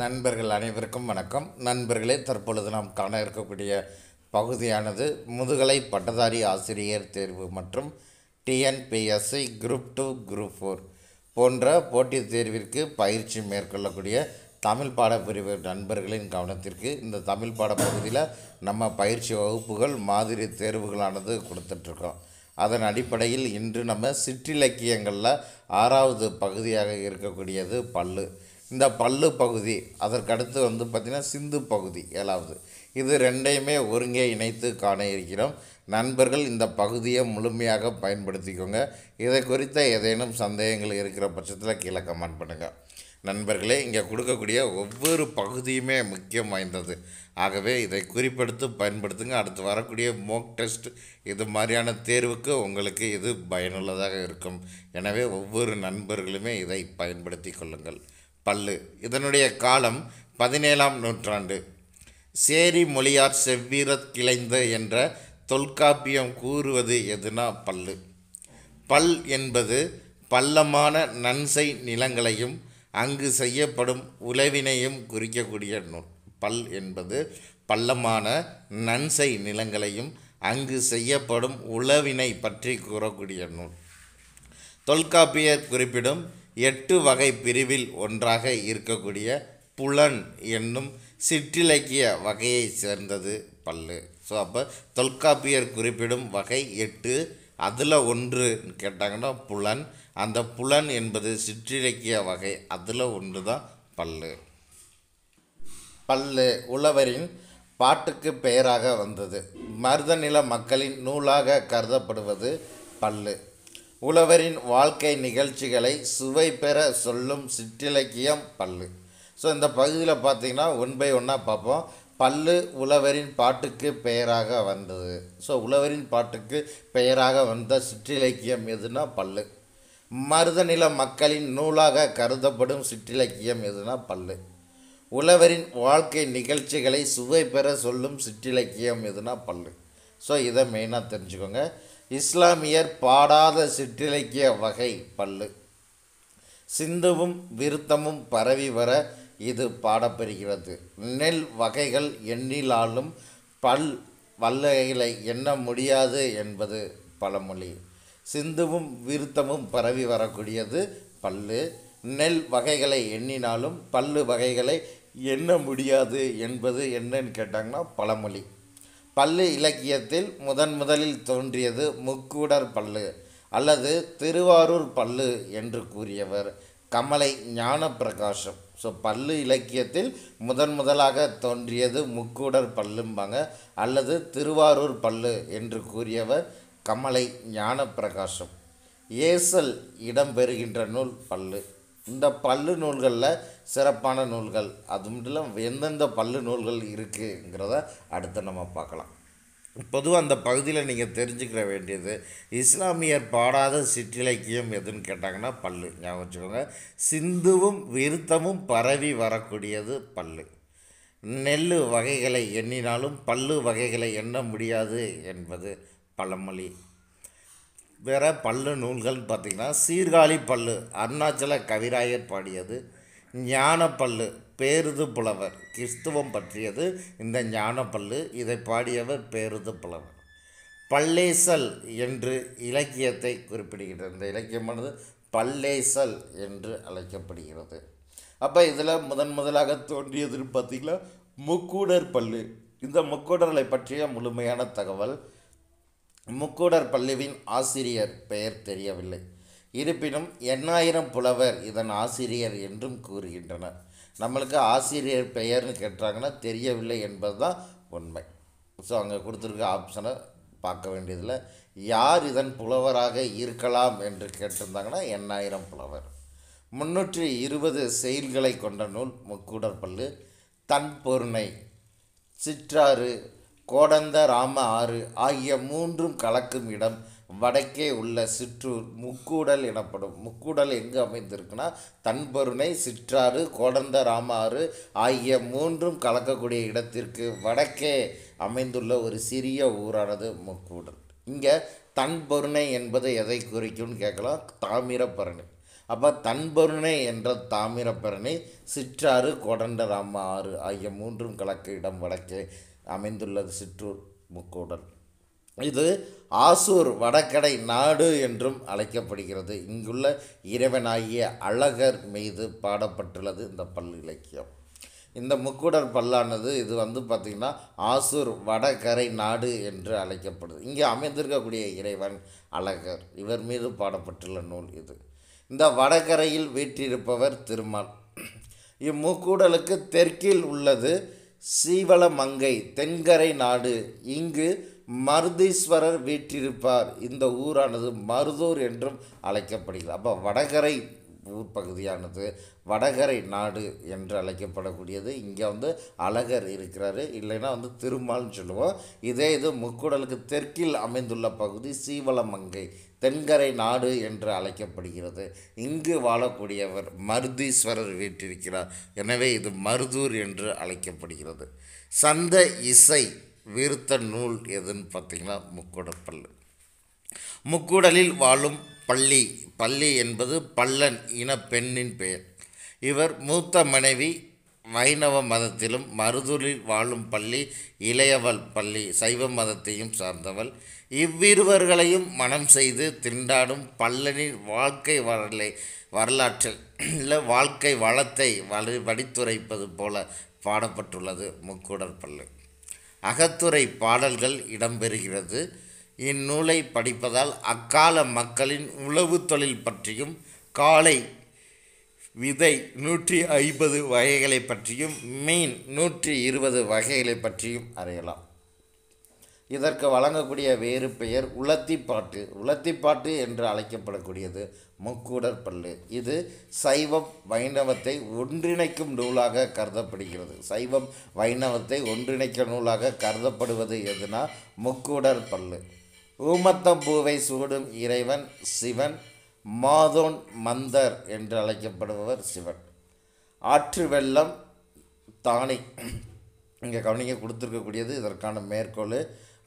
நண்பர்கள் அனைவருக்கும் வணக்கம் நண்பர்களே தற்பொழுது நாம் காண இருக்கக்கூடிய பகுதியானது முதுகலை பட்டதாரி ஆசிரியர் தேர்வு மற்றும் TNPSC group two group four போன்ற போட்டித் தேர்விற்கு பயிற்சி மேற்கொள்ளக்கூடிய தமிழ் பாடப்பிரிவு நண்பர்களின் கவனத்திற்கு இந்த தமிழ் பாட பகுதியில் நம்ம பயிற்சி வகுப்புகள் மாதிரி தேர்வுகளானது கொடுத்துட்ருக்கோம் அதன் அடிப்படையில் இன்று நம்ம சிற்றிலக்கியங்களில் ஆறாவது பகுதியாக இருக்கக்கூடியது பல்லு இந்த பல்லு பகுதி அதற்கடுத்து வந்து பார்த்திங்கன்னா சிந்து பகுதி ஏழாவது இது ரெண்டையுமே ஒருங்கே இணைத்து காண இருக்கிறோம் நண்பர்கள் இந்த பகுதியை முழுமையாக பயன்படுத்திக்கோங்க இதை குறித்த ஏதேனும் சந்தேகங்கள் இருக்கிற பட்சத்தில் கீழே கமெண்ட் பண்ணுங்கள் நண்பர்களே இங்கே கொடுக்கக்கூடிய ஒவ்வொரு பகுதியுமே முக்கியம் வாய்ந்தது ஆகவே இதை குறிப்பெடுத்து பயன்படுத்துங்க அடுத்து வரக்கூடிய மோக் டெஸ்ட் இது மாதிரியான தேர்வுக்கு உங்களுக்கு இது பயனுள்ளதாக இருக்கும் எனவே ஒவ்வொரு நண்பர்களுமே இதை பயன்படுத்தி கொள்ளுங்கள் பல்லு இதனுடைய காலம் பதினேழாம் நூற்றாண்டு சேரி மொழியார் செவ்வீரத் கிளைந்த என்ற தொல்காப்பியம் கூறுவது எதுனா பல்லு பல் என்பது பள்ளமான நன்சை நிலங்களையும் அங்கு செய்யப்படும் உழவினையும் குறிக்கக்கூடிய நூல் பல் என்பது பள்ளமான நன்சை நிலங்களையும் அங்கு செய்யப்படும் உழவினை பற்றி கூறக்கூடிய நூல் தொல்காப்பியர் குறிப்பிடும் எட்டு வகை பிரிவில் ஒன்றாக இருக்கக்கூடிய புலன் என்னும் சிற்றிலக்கிய வகையை சேர்ந்தது பல்லு ஸோ அப்போ தொல்காப்பியர் குறிப்பிடும் வகை எட்டு அதில் ஒன்று கேட்டாங்கன்னா புலன் அந்த புலன் என்பது சிற்றிலக்கிய வகை அதில் ஒன்று தான் பல்லு பல்லு உழவரின் பாட்டுக்கு பெயராக வந்தது மருதநில மக்களின் நூலாக கருதப்படுவது பல்லு உழவரின் வாழ்க்கை நிகழ்ச்சிகளை சுவை பெற சொல்லும் சிற்றிலக்கியம் பல்லு ஸோ இந்த பகுதியில் பார்த்திங்கன்னா ஒன் பை ஒன்னாக பார்ப்போம் பல்லு உழவரின் பாட்டுக்கு பெயராக வந்தது ஸோ உழவரின் பாட்டுக்கு பெயராக வந்த சிற்றிலக்கியம் எதுனா பல்லு மருதநில மக்களின் நூலாக கருதப்படும் சிற்றிலக்கியம் எதுனா பல்லு உழவரின் வாழ்க்கை நிகழ்ச்சிகளை சுவை பெற சொல்லும் சிற்றிலக்கியம் எதுனா பல்லு ஸோ இதை மெயினாக தெரிஞ்சுக்கோங்க இஸ்லாமியர் பாடாத சிற்றிலக்கிய வகை பல்லு சிந்துவும் விருத்தமும் பரவி வர இது பாடப்பெறுகிறது நெல் வகைகள் எண்ணிலாலும் பல் வல்லகைகளை எண்ண முடியாது என்பது பழமொழி சிந்துவும் விருத்தமும் பரவி வரக்கூடியது பல்லு நெல் வகைகளை எண்ணினாலும் பல்லு வகைகளை எண்ண முடியாது என்பது என்னன்னு கேட்டாங்கன்னா பழமொழி பல்லு இலக்கியத்தில் முதன் முதலில் தோன்றியது முக்கூடர் பல்லு அல்லது திருவாரூர் பல்லு என்று கூறியவர் கமலை ஞானப்பிரகாசம் ஸோ பல்லு இலக்கியத்தில் முதன் முதலாக தோன்றியது முக்கூடர் பல்லும்பாங்க அல்லது திருவாரூர் பல்லு என்று கூறியவர் கமலை ஞானப்பிரகாசம் ஏசல் இடம்பெறுகின்ற நூல் பல்லு இந்த பல்லு நூல்களில் சிறப்பான நூல்கள் அது மட்டும் எந்தெந்த பல்லு நூல்கள் இருக்குங்கிறத அடுத்து நம்ம பார்க்கலாம் பொதுவாக அந்த பகுதியில் நீங்கள் தெரிஞ்சுக்கிற வேண்டியது இஸ்லாமியர் பாடாத சிற்றிலக்கியம் எதுன்னு கேட்டாங்கன்னா பல்லு ஞாபகம் வச்சுக்கோங்க சிந்துவும் விருத்தமும் பரவி வரக்கூடியது பல்லு நெல் வகைகளை எண்ணினாலும் பல்லு வகைகளை எண்ண முடியாது என்பது பழமொழி வேற பல்லு நூல்கள்னு பார்த்திங்கன்னா சீர்காழி பல்லு அருணாச்சல கவிராயர் பாடியது ஞான பல்லு பேருது புலவர் கிறிஸ்துவம் பற்றியது இந்த ஞான பல்லு இதை பாடியவர் பேருது புலவர் பல்லேசல் என்று இலக்கியத்தை குறிப்பிடுகிறது இந்த இலக்கியமானது பல்லேசல் என்று அழைக்கப்படுகிறது அப்போ இதில் முதன் முதலாக தோன்றியதுன்னு பார்த்திங்கன்னா முக்கூடர் பல்லு இந்த முக்கூடர்களை பற்றிய முழுமையான தகவல் முக்கூடர் பள்ளிவின் ஆசிரியர் பெயர் தெரியவில்லை இருப்பினும் எண்ணாயிரம் புலவர் இதன் ஆசிரியர் என்றும் கூறுகின்றனர் நம்மளுக்கு ஆசிரியர் பெயர்னு கேட்டாங்கன்னா தெரியவில்லை என்பது தான் உண்மை ஸோ அங்கே கொடுத்துருக்க ஆப்ஷனை பார்க்க வேண்டியதில் யார் இதன் புலவராக இருக்கலாம் என்று கேட்டிருந்தாங்கன்னா எண்ணாயிரம் புலவர் முன்னூற்றி இருபது செயல்களை கொண்ட நூல் முக்கூடற்பல்லு பொருணை சிற்றாறு கோடந்த ராம ஆறு ஆகிய மூன்றும் கலக்கும் இடம் வடக்கே உள்ள சிற்றூர் முக்கூடல் எனப்படும் முக்கூடல் எங்கு அமைந்திருக்குன்னா தன்பொருணை சிற்றாறு கோடந்த ராமாறு ஆகிய மூன்றும் கலக்கக்கூடிய இடத்திற்கு வடக்கே அமைந்துள்ள ஒரு சிறிய ஊரானது முக்கூடல் இங்கே தன்பொருணை என்பது எதை குறிக்கும்னு கேட்கலாம் தாமிரபரணி அப்போ தன்பொருணை என்ற தாமிரபரணி சிற்றாறு கோடண்ட ராம ஆறு ஆகிய மூன்றும் கலக்க இடம் வடக்கே அமைந்துள்ளது சிற்றூர் முக்கூடல் இது ஆசூர் வடக்கடை நாடு என்றும் அழைக்கப்படுகிறது இங்குள்ள இறைவனாகிய அழகர் மீது பாடப்பட்டுள்ளது இந்த பல் இலக்கியம் இந்த முக்கூடர் பல்லானது இது வந்து பார்த்திங்கன்னா ஆசூர் வடகரை நாடு என்று அழைக்கப்படுது இங்கே அமைந்திருக்கக்கூடிய இறைவன் அழகர் இவர் மீது பாடப்பட்டுள்ள நூல் இது இந்த வடகரையில் வீற்றிருப்பவர் திருமால் இம்முக்கூடலுக்கு தெற்கில் உள்ளது மங்கை தென்கரை நாடு இங்கு மருதீஸ்வரர் வீற்றிருப்பார் இந்த ஊரானது மருதூர் என்றும் அழைக்கப்படுகிறது அப்போ வடகரை ஊர் பகுதியானது வடகரை நாடு என்று அழைக்கப்படக்கூடியது இங்கே வந்து அழகர் இருக்கிறாரு இல்லைன்னா வந்து திருமால்னு சொல்லுவோம் இதே இது முக்குடலுக்கு தெற்கில் அமைந்துள்ள பகுதி சீவலமங்கை தென்கரை நாடு என்று அழைக்கப்படுகிறது இங்கு வாழக்கூடியவர் மருதீஸ்வரர் வீற்றிருக்கிறார் எனவே இது மருதூர் என்று அழைக்கப்படுகிறது சந்த இசை வீர்த்த நூல் எதுன்னு பார்த்தீங்கன்னா முக்கூடப்பள்ளு முக்கூடலில் வாழும் பள்ளி பள்ளி என்பது பல்லன் இன பெண்ணின் பெயர் இவர் மூத்த மனைவி வைணவ மதத்திலும் மருதுரில் வாழும் பள்ளி இளையவள் பள்ளி சைவ மதத்தையும் சார்ந்தவள் இவ்விருவர்களையும் மனம் செய்து திண்டாடும் பல்லனின் வாழ்க்கை வரலை வரலாற்றில் இல்லை வாழ்க்கை வளத்தை வலி வடித்துரைப்பது போல பாடப்பட்டுள்ளது பல்லு அகத்துறை பாடல்கள் இடம்பெறுகிறது இந்நூலை படிப்பதால் அக்கால மக்களின் உளவு தொழில் பற்றியும் காலை விதை நூற்றி ஐம்பது வகைகளை பற்றியும் மீன் நூற்றி இருபது வகைகளை பற்றியும் அறியலாம் இதற்கு வழங்கக்கூடிய வேறு பெயர் உலத்திப்பாட்டு உலத்திப்பாட்டு என்று அழைக்கப்படக்கூடியது பல்லு இது சைவம் வைணவத்தை ஒன்றிணைக்கும் நூலாக கருதப்படுகிறது சைவம் வைணவத்தை ஒன்றிணைக்கும் நூலாக கருதப்படுவது எதுனா ஊமத்தம் பூவை சூடும் இறைவன் சிவன் மாதோன் மந்தர் என்று அழைக்கப்படுபவர் சிவன் ஆற்று வெள்ளம் தானி இங்கே கவனிக்க கொடுத்துருக்கக்கூடியது இதற்கான மேற்கோள்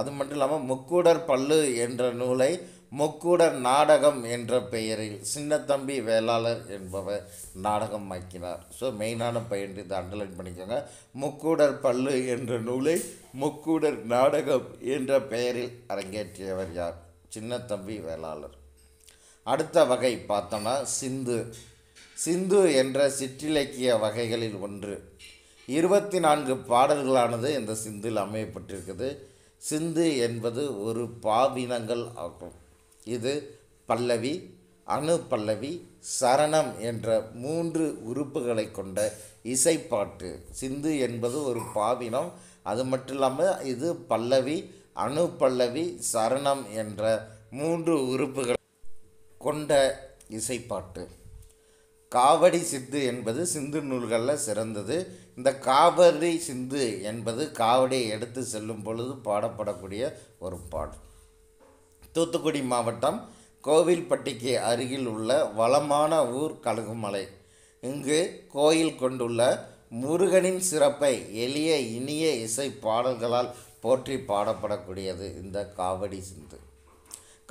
அது மட்டும் இல்லாமல் முக்கூடர் பல்லு என்ற நூலை முக்கூடர் நாடகம் என்ற பெயரில் சின்னத்தம்பி வேளாளர் என்பவர் நாடகமாக்கினார் ஸோ மெயினான பயின்று இதை அண்டர்லைன் பண்ணிக்கோங்க முக்கூடர் பல்லு என்ற நூலை முக்கூடர் நாடகம் என்ற பெயரில் அரங்கேற்றியவர் யார் சின்னத்தம்பி வேளாளர் அடுத்த வகை பார்த்தோன்னா சிந்து சிந்து என்ற சிற்றிலக்கிய வகைகளில் ஒன்று இருபத்தி நான்கு பாடல்களானது இந்த சிந்தில் அமையப்பட்டிருக்குது சிந்து என்பது ஒரு பாவினங்கள் ஆகும் இது பல்லவி அணு பல்லவி சரணம் என்ற மூன்று உறுப்புகளை கொண்ட இசைப்பாட்டு சிந்து என்பது ஒரு பாவினம் அது மட்டும் இல்லாமல் இது பல்லவி அணு பல்லவி சரணம் என்ற மூன்று உறுப்புகள் கொண்ட இசைப்பாட்டு காவடி சிந்து என்பது சிந்து நூல்களில் சிறந்தது இந்த காவடி சிந்து என்பது காவடியை எடுத்து செல்லும் பொழுது பாடப்படக்கூடிய ஒரு பாடல் தூத்துக்குடி மாவட்டம் கோவில்பட்டிக்கு அருகில் உள்ள வளமான ஊர் கழுகுமலை இங்கு கோயில் கொண்டுள்ள முருகனின் சிறப்பை எளிய இனிய இசை பாடல்களால் போற்றி பாடப்படக்கூடியது இந்த காவடி சிந்து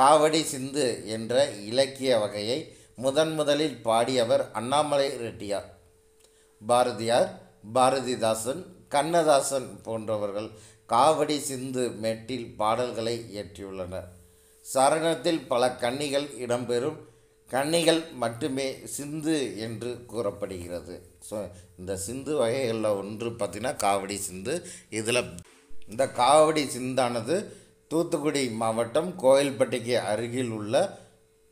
காவடி சிந்து என்ற இலக்கிய வகையை முதன் முதலில் பாடியவர் அண்ணாமலை ரெட்டியார் பாரதியார் பாரதிதாசன் கண்ணதாசன் போன்றவர்கள் காவடி சிந்து மெட்டில் பாடல்களை இயற்றியுள்ளனர் சரணத்தில் பல கன்னிகள் இடம்பெறும் கன்னிகள் மட்டுமே சிந்து என்று கூறப்படுகிறது ஸோ இந்த சிந்து வகைகளில் ஒன்று பார்த்திங்கன்னா காவடி சிந்து இதில் இந்த காவடி சிந்தானது தூத்துக்குடி மாவட்டம் கோயில்பட்டிக்கு அருகில் உள்ள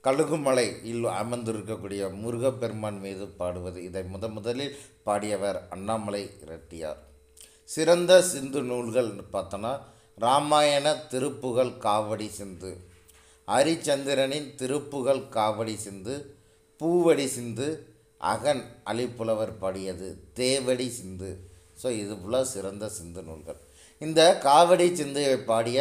கழுகுமலையில் அமர்ந்திருக்கக்கூடிய முருகப்பெருமான் மீது பாடுவது இதை முத முதலில் பாடியவர் அண்ணாமலை ரெட்டியார் சிறந்த சிந்து நூல்கள் பார்த்தோன்னா ராமாயண திருப்புகழ் காவடி சிந்து ஹரிச்சந்திரனின் திருப்புகழ் காவடி சிந்து பூவடி சிந்து அகன் அழிப்புலவர் பாடியது தேவடி சிந்து ஸோ இது சிறந்த சிந்து நூல்கள் இந்த காவடி சிந்தையை பாடிய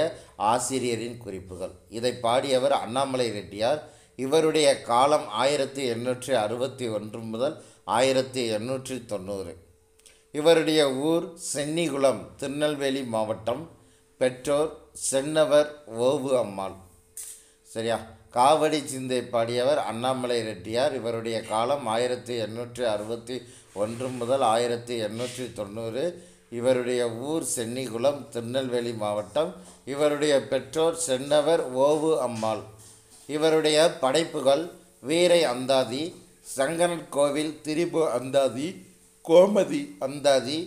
ஆசிரியரின் குறிப்புகள் இதை பாடியவர் அண்ணாமலை ரெட்டியார் இவருடைய காலம் ஆயிரத்தி எண்ணூற்றி அறுபத்தி ஒன்று முதல் ஆயிரத்தி எண்ணூற்றி தொண்ணூறு இவருடைய ஊர் சென்னிகுளம் திருநெல்வேலி மாவட்டம் பெற்றோர் சென்னவர் ஓவு அம்மாள் சரியா காவடி சிந்தை பாடியவர் அண்ணாமலை ரெட்டியார் இவருடைய காலம் ஆயிரத்தி எண்ணூற்றி அறுபத்தி ஒன்று முதல் ஆயிரத்தி எண்ணூற்றி தொண்ணூறு இவருடைய ஊர் சென்னிகுளம் திருநெல்வேலி மாவட்டம் இவருடைய பெற்றோர் சென்னவர் ஓவு அம்மாள் இவருடைய படைப்புகள் வீரை அந்தாதி சங்கரன் கோவில் திரிபு அந்தாதி கோமதி அந்தாதி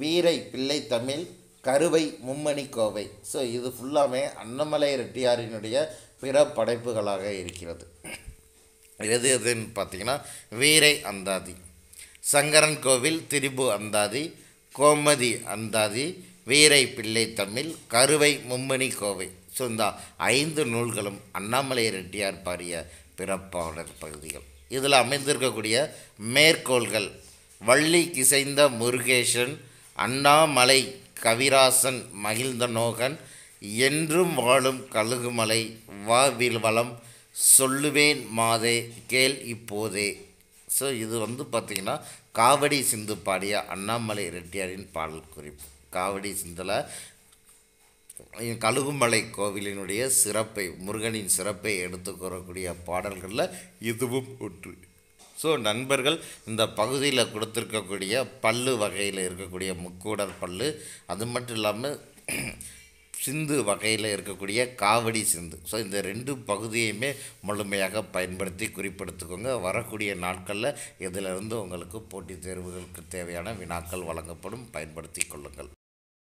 வீரை பிள்ளை தமிழ் கருவை மும்மணி கோவை ஸோ இது ஃபுல்லாமே அன்னமலை ரெட்டியாரினுடைய பிற படைப்புகளாக இருக்கிறது எது எதுன்னு பார்த்தீங்கன்னா வீரை அந்தாதி சங்கரன் கோவில் திரிபு அந்தாதி கோமதி அந்தாதி வீரை பிள்ளை தமிழ் கருவை மும்மணி கோவை ஸோ இந்த ஐந்து நூல்களும் அண்ணாமலை ரெட்டியார் பாரிய பிறப்பாளர் பகுதிகள் இதில் அமைந்திருக்கக்கூடிய மேற்கோள்கள் வள்ளி கிசைந்த முருகேசன் அண்ணாமலை கவிராசன் நோகன் என்றும் வாழும் கழுகுமலை வா வளம் சொல்லுவேன் மாதே கேள் இப்போதே ஸோ இது வந்து பார்த்திங்கன்னா காவடி சிந்து பாடிய அண்ணாமலை ரெட்டியாரின் பாடல் குறிப்பு காவடி சிந்தில் கழுகுமலை கோவிலினுடைய சிறப்பை முருகனின் சிறப்பை எடுத்து கூறக்கூடிய பாடல்களில் இதுவும் ஒன்று ஸோ நண்பர்கள் இந்த பகுதியில் கொடுத்துருக்கக்கூடிய பல்லு வகையில் இருக்கக்கூடிய முக்கூடல் பல்லு அது மட்டும் இல்லாமல் சிந்து வகையில் இருக்கக்கூடிய காவடி சிந்து ஸோ இந்த ரெண்டு பகுதியுமே முழுமையாக பயன்படுத்தி குறிப்பெடுத்துக்கோங்க வரக்கூடிய நாட்களில் இதிலிருந்து உங்களுக்கு போட்டித் தேர்வுகளுக்கு தேவையான வினாக்கள் வழங்கப்படும் பயன்படுத்தி கொள்ளுங்கள்